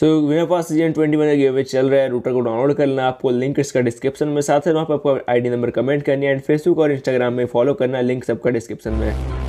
सो मेरे पास G N twenty one game चल रहा है रूटर को डाउनलोड करना आपको लिंक इसका डिस्क्रिप्शन में साथ है वहाँ पर आपको आईडी नंबर कमेंट करनी है एंड फेसबुक और इंस्टाग्राम में फॉलो करना लिंक सबका डिस्क्रिप्शन में है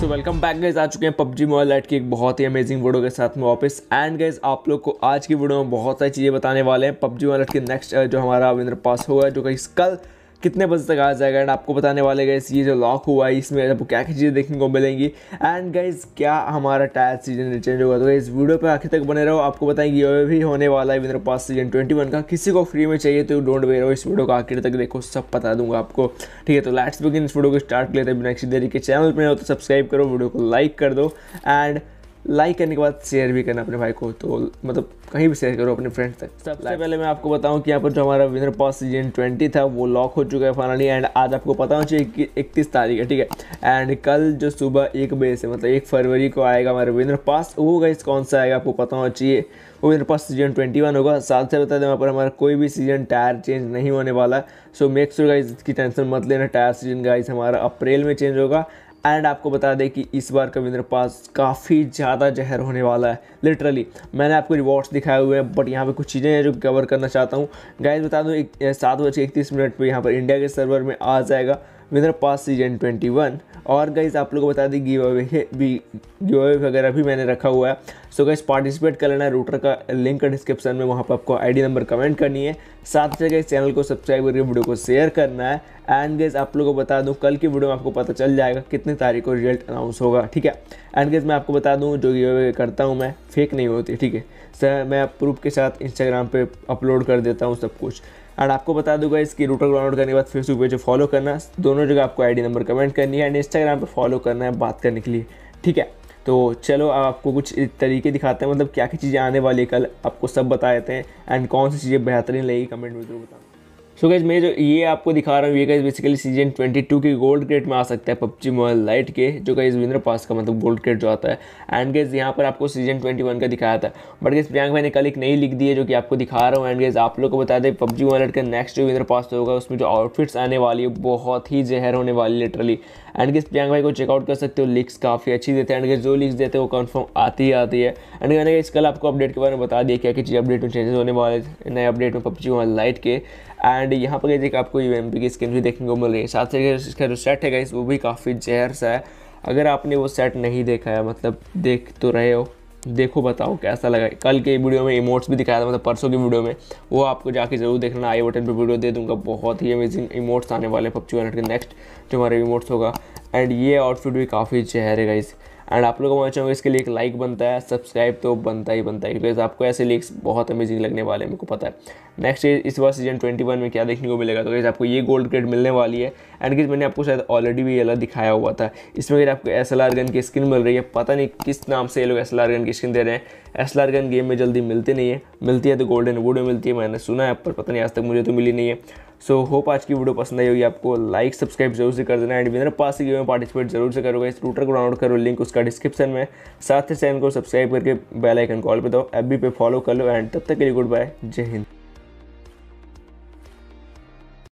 सो वेलकम बैक गाइज आ चुके हैं पबजी मोबाइल लाइट की एक बहुत ही अमेजिंग वीडियो के साथ में वापस एंड गाइज आप लोग को आज की वीडियो में बहुत सारी चीज़ें बताने वाले हैं पबजी मोबाइल लाइट के नेक्स्ट जो हमारा अविंद्र पास होगा जो कि कल कितने बजे तक आ जाएगा एंड आपको बताने वाले गए ये जो लॉक हुआ है इसमें आपको क्या क्या चीज़ें देखने को मिलेंगी एंड गाइज क्या हमारा टायर सीजन चेंज होगा तो इस वीडियो पर आखिर तक बने रहो आपको बताएंगे ये भी होने वाला है मेरे पास सीजन ट्वेंटी वन का किसी को फ्री में चाहिए तो डोंट वे रहो इस वीडियो को आखिर तक देखो सब बता दूंगा आपको ठीक है तो लाइट्स बिगिन इस वीडियो को स्टार्ट लेते हैं बिना किसी देरी के चैनल पर हो तो सब्सक्राइब करो वीडियो को लाइक कर दो एंड लाइक करने के बाद शेयर भी करना अपने भाई को तो मतलब कहीं भी शेयर करो अपने फ्रेंड्स तक सबसे पहले मैं आपको बताऊं कि यहाँ पर जो हमारा विनर पॉस सीजन ट्वेंटी था वो लॉक हो चुका है फाइनली एंड आज आपको पता होना चाहिए कि इकतीस तारीख है ठीक है एंड कल जो सुबह एक बजे से मतलब एक फरवरी को आएगा हमारा विनर पास वो गाइस कौन सा आएगा आपको पता होना चाहिए वो winner pass season twenty one होगा साथ से बता दें वहाँ पर हमारा कोई भी सीजन टायर चेंज नहीं होने वाला सो मेक श्योर गाइज इसकी टेंशन मत लेना टायर सीजन गाइज हमारा अप्रैल में चेंज होगा एंड आपको बता दें कि इस बार कविंद्र पास काफ़ी ज़्यादा जहर होने वाला है लिटरली मैंने आपको रिवॉर्ड्स दिखाए हुए हैं बट यहाँ पे कुछ चीज़ें हैं जो कवर करना चाहता हूँ गाइस बता दूँ एक सात बज के इकतीस मिनट पर यहाँ पर इंडिया के सर्वर में आ जाएगा winner pass season twenty one और गाइज आप लोगों को बता दी गिव अवे भी गिव अवे वगैरह भी मैंने रखा हुआ है सो गाइज पार्टिसिपेट कर लेना रूटर का लिंक डिस्क्रिप्शन में वहाँ पर आपको आईडी नंबर कमेंट करनी है साथ से गाइज चैनल को सब्सक्राइब करके वीडियो को शेयर करना है एंड गाइज आप लोगों को बता दूँ कल की वीडियो में आपको पता चल जाएगा कितने तारीख को रिजल्ट अनाउंस होगा ठीक है एंड गाइज मैं आपको बता दूँ जो गिव अवे करता हूँ मैं फेक नहीं होती ठीक है सर मैं प्रूफ के साथ इंस्टाग्राम पर अपलोड कर देता हूँ सब कुछ एंड आपको बता दूंगा इसकी रूटर डाउनलोड करने के बाद फेसबुक पेज फॉलो करना दोनों दोनों जगह आपको आईडी नंबर कमेंट करनी है एंड इंस्टाग्राम पर फॉलो करना है बात करने के लिए ठीक है तो चलो आपको कुछ तरीके दिखाते हैं मतलब क्या क्या चीज़ें आने वाली है कल आपको सब बता देते हैं एंड कौन सी चीज़ें बेहतरीन लगेगी कमेंट में जरूर बताना सो गैज मैं जो ये आपको दिखा रहा हूँ ये गैस बेसिकली सीजन 22 के गोल्ड क्रेट में आ सकता है पबजी मोबाइल लाइट के जो गैस विंद्र पास का मतलब गोल्ड क्रेट जो आता है एंड गेज यहाँ पर आपको सीजन 21 का दिखाया था बट गेज प्रियंक भाई ने कल एक नई लिख दी है जो कि आपको दिखा रहा हूँ एंड गेज आप लोग को बता दें पबजी मोबाइल लाइट का नेक्स्ट जो विंद्र पास होगा उसमें जो आउटफिट्स आने वाली है बहुत ही जहर होने वाली लिटरली एंड गेस प्रियंका भाई को चेकआउट कर सकते हो लिक्स काफ़ी अच्छी देते हैं एंड गेस जो लिक्स देते हैं वो कन्फर्म आती ही आती है एंड मैंने इस कल आपको अपडेट के बारे में बता दिया क्या क्या चीज़ अपडेट में चेंजेस होने वाले नए अपडेट में पबजी वन लाइट के एंड यहाँ पर गई आपको यू की स्किन भी देखने को मिल रही है साथ ही इसका जो सेट है गाइस वो भी काफ़ी जहर सा है अगर आपने वो सेट नहीं देखा है मतलब देख तो रहे हो देखो बताओ कैसा लगा कल के वीडियो में इमोट्स भी दिखाया था मतलब परसों की वीडियो में वो आपको जाके जरूर देखना आई बटन पे वीडियो दे दूंगा बहुत ही अमेजिंग इमोट्स आने वाले पबजी वन के नेक्स्ट जो हमारे इमोट्स होगा एंड ये आउटफिट भी काफ़ी चेहरे इस एंड आप लोग मैं चाहूँगा इसके लिए एक लाइक बनता है सब्सक्राइब तो बनता ही बनता है बिकॉज आपको ऐसे लीक्स बहुत अमेजिंग लगने वाले हैं मेरे को पता है नेक्स्ट इस बार सीजन ट्वेंटी वन में क्या देखने को मिलेगा तो गैस आपको ये गोल्ड ग्रेड मिलने वाली है एंड किस मैंने आपको शायद ऑलरेडी भी ये अलग दिखाया हुआ था इसमें आपको एस एल गन की स्किन मिल रही है पता नहीं किस नाम से ये लोग एस एल गन की स्किन दे रहे हैं एस एल गन गेम में जल्दी मिलती नहीं है मिलती है तो गोल्डन वुड में मिलती है मैंने सुना है पर पता नहीं आज तक मुझे तो मिली नहीं है सो होप आज की वीडियो पसंद आई होगी आपको लाइक सब्सक्राइब जरूर से कर देना एंड विनर पास की में पार्टिसिपेट जरूर से करोगे इस रूटर को डाउनलोड करो लिंक उसका डिस्क्रिप्शन में साथ ही चैनल को सब्सक्राइब करके बेल आइकन कॉल पर दो ऐप भी पे फॉलो कर लो एंड तब तक के लिए गुड बाय जय हिंद